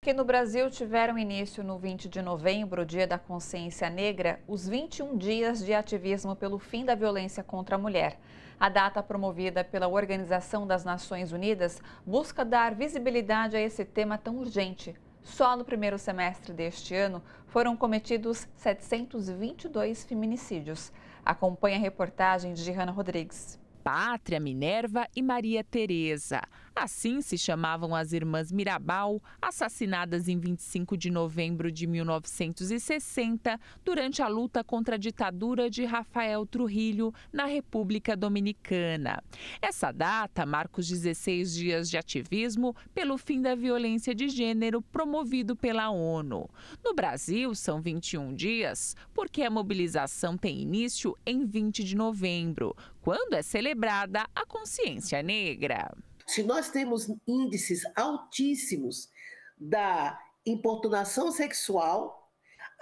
Que no Brasil tiveram início no 20 de novembro, Dia da Consciência Negra, os 21 dias de ativismo pelo fim da violência contra a mulher. A data promovida pela Organização das Nações Unidas busca dar visibilidade a esse tema tão urgente. Só no primeiro semestre deste ano foram cometidos 722 feminicídios. Acompanhe a reportagem de Hanna Rodrigues. Pátria, Minerva e Maria Tereza. Assim se chamavam as irmãs Mirabal, assassinadas em 25 de novembro de 1960, durante a luta contra a ditadura de Rafael Trujillo na República Dominicana. Essa data marca os 16 dias de ativismo pelo fim da violência de gênero promovido pela ONU. No Brasil, são 21 dias, porque a mobilização tem início em 20 de novembro, quando é celebrada a consciência negra. Se nós temos índices altíssimos da importunação sexual,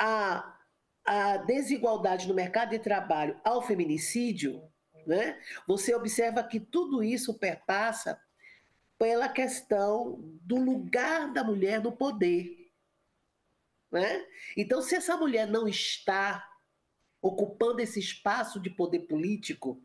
a, a desigualdade no mercado de trabalho ao feminicídio, né? você observa que tudo isso perpassa pela questão do lugar da mulher no poder. Né? Então, se essa mulher não está ocupando esse espaço de poder político,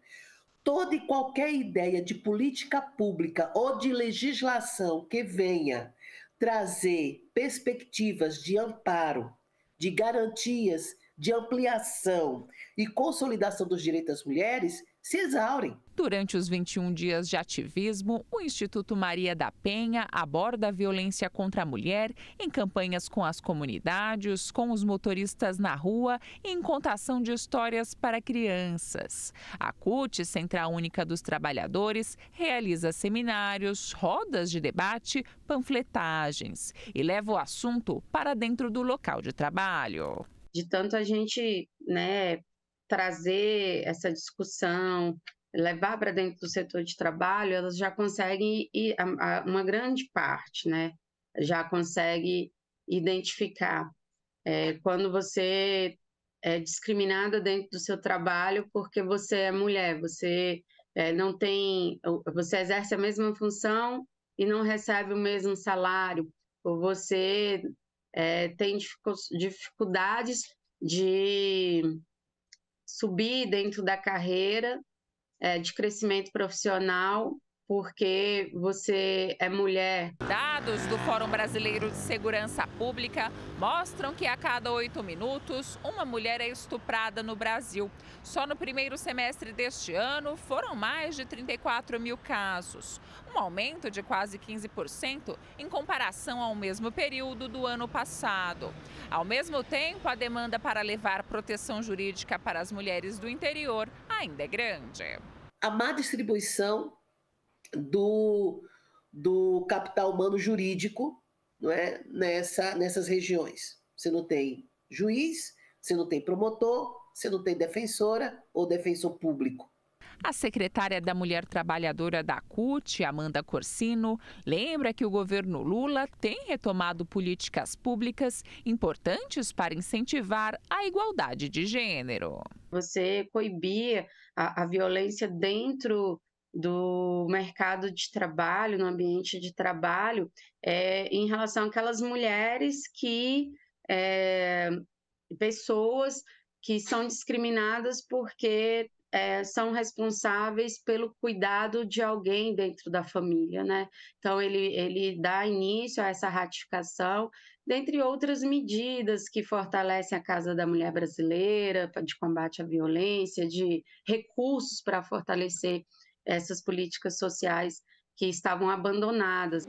toda e qualquer ideia de política pública ou de legislação que venha trazer perspectivas de amparo, de garantias de ampliação e consolidação dos direitos das mulheres se exaurem. Durante os 21 dias de ativismo, o Instituto Maria da Penha aborda a violência contra a mulher em campanhas com as comunidades, com os motoristas na rua e em contação de histórias para crianças. A CUT, Central Única dos Trabalhadores, realiza seminários, rodas de debate, panfletagens e leva o assunto para dentro do local de trabalho de tanto a gente né, trazer essa discussão, levar para dentro do setor de trabalho, elas já conseguem, ir, uma grande parte, né, já consegue identificar. É, quando você é discriminada dentro do seu trabalho porque você é mulher, você é, não tem, você exerce a mesma função e não recebe o mesmo salário, ou você é, eh, têm dificuldades de subir dentro da carreira, é, de crescimento profissional porque você é mulher. Dados do Fórum Brasileiro de Segurança Pública mostram que a cada oito minutos, uma mulher é estuprada no Brasil. Só no primeiro semestre deste ano, foram mais de 34 mil casos, um aumento de quase 15% em comparação ao mesmo período do ano passado. Ao mesmo tempo, a demanda para levar proteção jurídica para as mulheres do interior ainda é grande. A má distribuição do, do capital humano jurídico não é? Nessa, nessas regiões. Você não tem juiz, você não tem promotor, você não tem defensora ou defensor público. A secretária da Mulher Trabalhadora da CUT, Amanda Corsino, lembra que o governo Lula tem retomado políticas públicas importantes para incentivar a igualdade de gênero. Você coibir a, a violência dentro do mercado de trabalho, no ambiente de trabalho, é, em relação àquelas mulheres que, é, pessoas que são discriminadas porque é, são responsáveis pelo cuidado de alguém dentro da família, né? Então, ele, ele dá início a essa ratificação, dentre outras medidas que fortalecem a Casa da Mulher Brasileira, de combate à violência, de recursos para fortalecer essas políticas sociais que estavam abandonadas.